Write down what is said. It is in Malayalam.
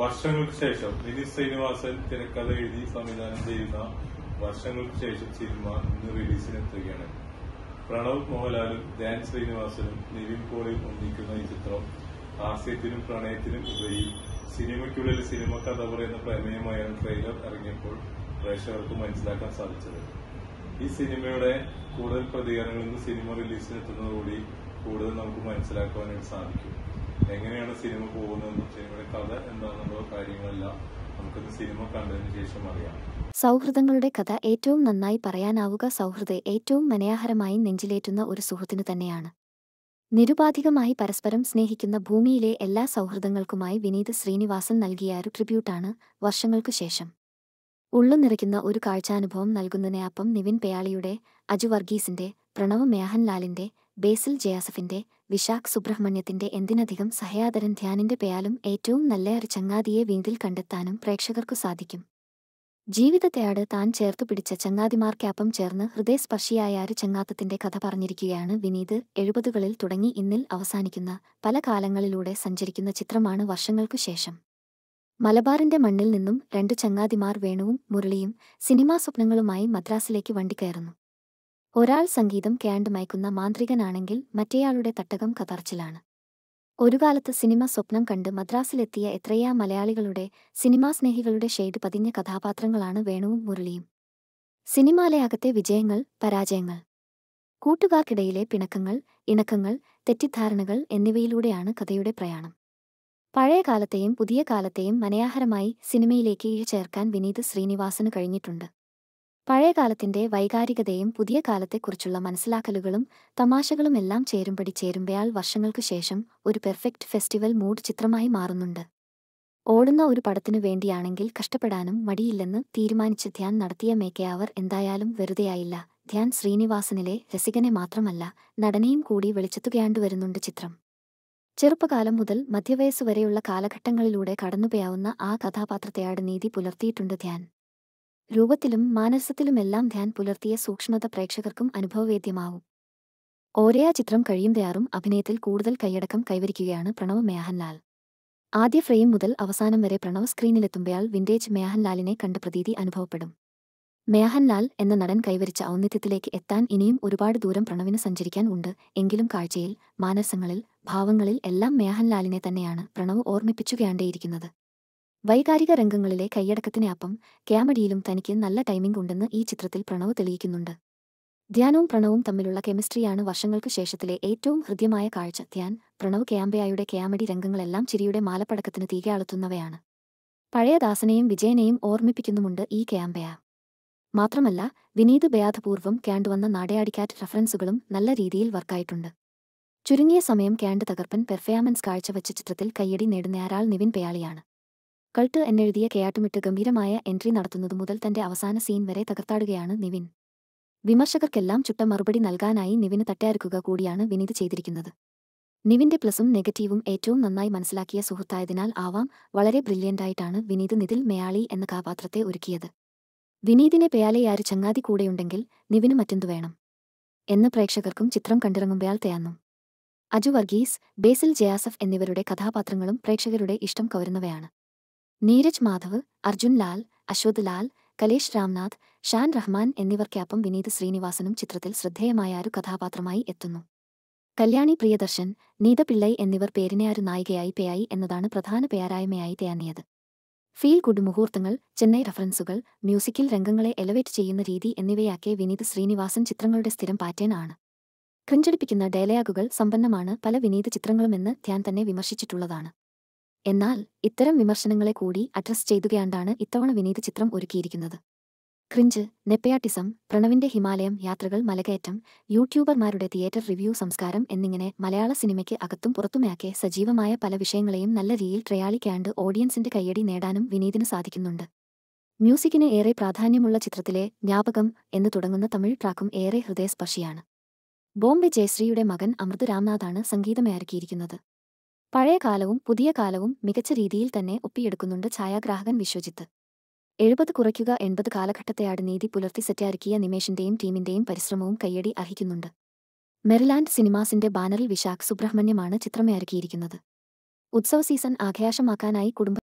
വർഷങ്ങൾക്ക് ശേഷം വിനീത് ശ്രീനിവാസൻ തിരക്കഥ എഴുതി സംവിധാനം ചെയ്യുന്ന വർഷങ്ങൾക്ക് ശേഷം സിനിമ ഇന്ന് റിലീസിനെത്തുകയാണ് പ്രണവ് മോഹൻലാലും ധ്യാൻ ശ്രീനിവാസനും നിവിൻ പോളിയും ഒന്നിക്കുന്ന ഈ ചിത്രം ഹാസ്യത്തിനും പ്രണയത്തിനും ഉപരി സിനിമയ്ക്കുള്ളിൽ സിനിമ കഥ പറയുന്ന പ്രമേയമായാണ് ട്രെയിലർ ഇറങ്ങിയപ്പോൾ പ്രേക്ഷകർക്ക് മനസ്സിലാക്കാൻ സാധിച്ചത് ഈ സിനിമയുടെ കൂടുതൽ പ്രതികരണങ്ങൾ ഇന്ന് സിനിമ റിലീസിനെത്തുന്നതോടുകൂടി കൂടുതൽ നമുക്ക് മനസ്സിലാക്കുവാനായിട്ട് സാധിക്കും എങ്ങനെയാണ് സിനിമ പോകുന്നതെന്നും സിനിമയുടെ കഥ എന്താണെന്നുള്ള കാര്യങ്ങളെല്ലാം നമുക്കിത് സിനിമ കണ്ടതിന് ശേഷം അറിയാം സൗഹൃദങ്ങളുടെ കഥ ഏറ്റവും നന്നായി പറയാനാവുക സൗഹൃദ ഏറ്റവും മനയാഹരമായി നെഞ്ചിലേറ്റുന്ന ഒരു സുഹൃത്തിനു തന്നെയാണ് നിരുപാധികമായി പരസ്പരം സ്നേഹിക്കുന്ന ഭൂമിയിലെ എല്ലാ സൗഹൃദങ്ങൾക്കുമായി വിനീത് ശ്രീനിവാസൻ നൽകിയ ഒരു ട്രിബ്യൂട്ടാണ് വർഷങ്ങൾക്കു ശേഷം ഉള്ളു നിറയ്ക്കുന്ന ഒരു കാഴ്ചാനുഭവം നൽകുന്നതിനപ്പം നിവിൻ പെയാളിയുടെ അജു വർഗീസിന്റെ പ്രണവ് മേഹൻലാലിന്റെ ബേസിൽ ജയാസഫിന്റെ വിശാഖ് സുബ്രഹ്മണ്യത്തിന്റെ എന്തിനധികം സഹയാദരൻ ധ്യാനിന്റെ പേയാലും ഏറ്റവും ഒരു ചങ്ങാതിയെ വീണ്ടിൽ കണ്ടെത്താനും പ്രേക്ഷകർക്കു സാധിക്കും ജീവിതത്തെയാട് താൻ ചേർത്തു പിടിച്ച ചങ്ങാതിമാർക്കാപ്പം ചേർന്ന് ഹൃദയസ്പർശിയായ ഒരു ചങ്ങാത്തത്തിന്റെ കഥ പറഞ്ഞിരിക്കുകയാണ് വിനീത് എഴുപതുകളിൽ തുടങ്ങി ഇന്നിൽ അവസാനിക്കുന്ന പല കാലങ്ങളിലൂടെ സഞ്ചരിക്കുന്ന ചിത്രമാണ് വർഷങ്ങൾക്കു ശേഷം മലബാറിന്റെ മണ്ണിൽ നിന്നും രണ്ടു ചങ്ങാതിമാർ വേണുവും മുരളിയും സിനിമാ സ്വപ്നങ്ങളുമായി മദ്രാസിലേക്ക് വണ്ടി കയറുന്നു ഒരാൾ സംഗീതം കേണ്ട് മയക്കുന്ന മാന്ത്രികനാണെങ്കിൽ മറ്റേയാളുടെ തട്ടകം കതർച്ചിലാണ് ഒരു കാലത്ത് സിനിമ സ്വപ്നം കണ്ട് മദ്രാസിലെത്തിയ എത്രയാ മലയാളികളുടെ സിനിമാ സ്നേഹികളുടെ ഷെയ്ഡ് പതിഞ്ഞ കഥാപാത്രങ്ങളാണ് വേണുവും മുരളിയും സിനിമാലയാകത്തെ വിജയങ്ങൾ പരാജയങ്ങൾ കൂട്ടുകാർക്കിടയിലെ പിണക്കങ്ങൾ ഇണക്കങ്ങൾ തെറ്റിദ്ധാരണകൾ എന്നിവയിലൂടെയാണ് കഥയുടെ പ്രയാണം പഴയ കാലത്തെയും പുതിയ കാലത്തെയും മനയാഹരമായി സിനിമയിലേക്ക് ചേർക്കാൻ വിനീത് ശ്രീനിവാസന് കഴിഞ്ഞിട്ടുണ്ട് പഴയകാലത്തിന്റെ വൈകാരികതയും പുതിയ കാലത്തെക്കുറിച്ചുള്ള മനസ്സിലാക്കലുകളും തമാശകളുമെല്ലാം ചേരുംപടി ചേരുമ്പയാൾ വർഷങ്ങൾക്കു ശേഷം ഒരു പെർഫെക്റ്റ് ഫെസ്റ്റിവൽ മൂഡ് ചിത്രമായി മാറുന്നുണ്ട് ഓടുന്ന ഒരു പടത്തിനു വേണ്ടിയാണെങ്കിൽ കഷ്ടപ്പെടാനും മടിയില്ലെന്ന് തീരുമാനിച്ച് ധ്യാൻ നടത്തിയ മേക്കയാവർ എന്തായാലും വെറുതെയായില്ല ധ്യാൻ ശ്രീനിവാസനിലെ രസികനെ മാത്രമല്ല നടനെയും കൂടി വെളിച്ചെത്തുകയാണ്ടുവരുന്നുണ്ട് ചിത്രം ചെറുപ്പകാലം മുതൽ മധ്യവയസ്സുവരെയുള്ള കാലഘട്ടങ്ങളിലൂടെ കടന്നുപോയാവുന്ന ആ കഥാപാത്രത്തെയാട് നീതി പുലർത്തിയിട്ടുണ്ട് ധ്യാൻ രൂപത്തിലും മാനസത്തിലുമെല്ലാം ധ്യാൻ പുലർത്തിയ സൂക്ഷ്മത പ്രേക്ഷകർക്കും അനുഭവവേദ്യമാവും ഓരേ ആ ചിത്രം കഴിയുന്തയാറും അഭിനയത്തിൽ കൂടുതൽ കൈയടക്കം കൈവരിക്കുകയാണ് പ്രണവ് മേഹൻലാൽ ആദ്യ ഫ്രെയിം മുതൽ അവസാനം വരെ പ്രണവ് സ്ക്രീനിലെത്തുമ്പയാൾ വിന്റേജ് മേഹൻലാലിനെ കണ്ട പ്രതീതി അനുഭവപ്പെടും മേഹൻലാൽ എന്ന നടൻ കൈവരിച്ച ഔന്നിത്യത്തിലേക്ക് എത്താൻ ഇനിയും ഒരുപാട് ദൂരം പ്രണവിന് സഞ്ചരിക്കാൻ ഉണ്ട് എങ്കിലും കാഴ്ചയിൽ മാനസങ്ങളിൽ ഭാവങ്ങളിൽ എല്ലാം മേഹൻലാലിനെ തന്നെയാണ് പ്രണവ് ഓർമ്മിപ്പിച്ചുകയാണ്ടേയിരിക്കുന്നത് വൈകാരിക രംഗങ്ങളിലെ കൈയടക്കത്തിനപ്പം ക്യാമഡിയിലും തനിക്ക് നല്ല ടൈമിംഗ് ഉണ്ടെന്ന് ഈ ചിത്രത്തിൽ പ്രണവ് തെളിയിക്കുന്നുണ്ട് ധ്യാനവും പ്രണവും തമ്മിലുള്ള കെമിസ്ട്രിയാണ് വർഷങ്ങൾക്കു ശേഷത്തിലെ ഏറ്റവും ഹൃദ്യമായ കാഴ്ച ധ്യാൻ പ്രണവ് ക്യാമ്പയായുടെ ക്യാമഡി രംഗങ്ങളെല്ലാം ചിരിയുടെ മാലപ്പടക്കത്തിന് അളത്തുന്നവയാണ് പഴയ ദാസനെയും വിജയനെയും ഓർമ്മിപ്പിക്കുന്നുമുണ്ട് ഈ ക്യാമ്പയ മാത്രമല്ല വിനീത് ബയാധപൂർവം ക്യാണ്ട് വന്ന നാടയാടിക്കാറ്റ് റഫറൻസുകളും നല്ല രീതിയിൽ വർക്കായിട്ടുണ്ട് ചുരുങ്ങിയ സമയം ക്യാണ്ട് തകർപ്പൻ പെർഫോമൻസ് കാഴ്ചവച്ച ചിത്രത്തിൽ കയ്യടി നേടുന്നയാൾ നിവിൻ പയാളിയാണ് കൾട്ട് എന്നെഴുതിയ കേട്ടുമിട്ട് ഗംഭീരമായ എൻട്രി നടത്തുന്നതു മുതൽ തന്റെ അവസാന സീൻ വരെ തകർത്താടുകയാണ് നിവിൻ വിമർശകർക്കെല്ലാം ചുട്ട മറുപടി നൽകാനായി നിവിന് തട്ടയറുക്കുക കൂടിയാണ് വിനീത് ചെയ്തിരിക്കുന്നത് നിവിന്റെ പ്ലസും നെഗറ്റീവും ഏറ്റവും നന്നായി മനസ്സിലാക്കിയ സുഹൃത്തായതിനാൽ ആവാം വളരെ ബ്രില്യൻ്റായിട്ടാണ് വിനീത് നിതിൽ മേയാളി എന്ന കഥാപാത്രത്തെ ഒരുക്കിയത് വിനീതിനെ പേയാലയാര് ചങ്ങാതി കൂടെയുണ്ടെങ്കിൽ നിവിന് മറ്റെന്തു വേണം എന്ന് പ്രേക്ഷകർക്കും ചിത്രം കണ്ടിറങ്ങുമ്പോൾ തേന്നു അജു വർഗീസ് ബേസിൽ ജയാസഫ് എന്നിവരുടെ കഥാപാത്രങ്ങളും പ്രേക്ഷകരുടെ ഇഷ്ടം കവരുന്നവയാണ് നീരജ് മാധവ് അർജുൻ ലാൽ അശ്വത് ലാൽ കലേഷ് രാംനാഥ് ഷാൻ റഹ്മാൻ എന്നിവർക്കൊപ്പം വിനീത് ശ്രീനിവാസനും ചിത്രത്തിൽ ശ്രദ്ധേയമായ ഒരു കഥാപാത്രമായി എത്തുന്നു കല്യാണി പ്രിയദർശൻ നീത എന്നിവർ പേരിനെ ഒരു നായികയായി പേയായി എന്നതാണ് പ്രധാന പേരായ്മയായി തേന്നിയത് ഫീൽ ഗുഡ് മുഹൂർത്തങ്ങൾ ചെന്നൈ റഫറൻസുകൾ മ്യൂസിക്കൽ രംഗങ്ങളെ എലവേറ്റ് ചെയ്യുന്ന രീതി എന്നിവയാക്കിയ വിനീത് ശ്രീനിവാസൻ ചിത്രങ്ങളുടെ സ്ഥിരം പാറ്റേൺ ആണ് ക്രിഞ്ചടിപ്പിക്കുന്ന ഡയലയാഗുകൾ സമ്പന്നമാണ് പല വിനീത് ചിത്രങ്ങളുമെന്ന് ധ്യാൻ തന്നെ വിമർശിച്ചിട്ടുള്ളതാണ് എന്നാൽ ഇത്തരം വിമർശനങ്ങളെ കൂടി അഡ്രസ് ചെയ്തുകയാണ്ടാണ് ഇത്തവണ വിനീത് ചിത്രം ഒരുക്കിയിരിക്കുന്നത് ക്രിഞ്ച് നെപ്പയാട്ടിസം പ്രണവിന്റെ ഹിമാലയം യാത്രകൾ മലകയറ്റം യൂട്യൂബർമാരുടെ തിയേറ്റർ റിവ്യൂ സംസ്കാരം എന്നിങ്ങനെ മലയാള സിനിമയ്ക്ക് അകത്തും പുറത്തുമയാക്കെ സജീവമായ പല വിഷയങ്ങളെയും നല്ല രീതിയിൽ ട്രയാളിക്കാണ്ട് ഓഡിയൻസിന്റെ കയ്യടി നേടാനും വിനീതിന് സാധിക്കുന്നുണ്ട് മ്യൂസിക്കിന് ഏറെ പ്രാധാന്യമുള്ള ചിത്രത്തിലെ ജ്ഞാപകം എന്ന് തുടങ്ങുന്ന തമിഴ് ട്രാക്കും ഏറെ ഹൃദയസ്പർശിയാണ് ബോംബെ ജയശ്രീയുടെ മകൻ അമൃത് രാംനാഥാണ് സംഗീതമയർക്കിയിരിക്കുന്നത് പഴയ കാലവും പുതിയ കാലവും മികച്ച രീതിയിൽ തന്നെ ഒപ്പിയെടുക്കുന്നുണ്ട് ഛായാഗ്രാഹകൻ വിശ്വജിത്ത് എഴുപത് കുറയ്ക്കുക എൺപത് കാലഘട്ടത്തെയാട് നീതി പുലർത്തി സെറ്റാർക്കിയ നിമേഷിന്റെയും ടീമിന്റെയും പരിശ്രമവും കയ്യടി അർഹിക്കുന്നുണ്ട് മെറിലാൻഡ് സിനിമാസിന്റെ ബാനറിൽ വിശാഖ് സുബ്രഹ്മണ്യമാണ് ചിത്രമേ ഒരുക്കിയിരിക്കുന്നത് ഉത്സവ സീസൺ ആഘോഷമാക്കാനായി കുടുംബ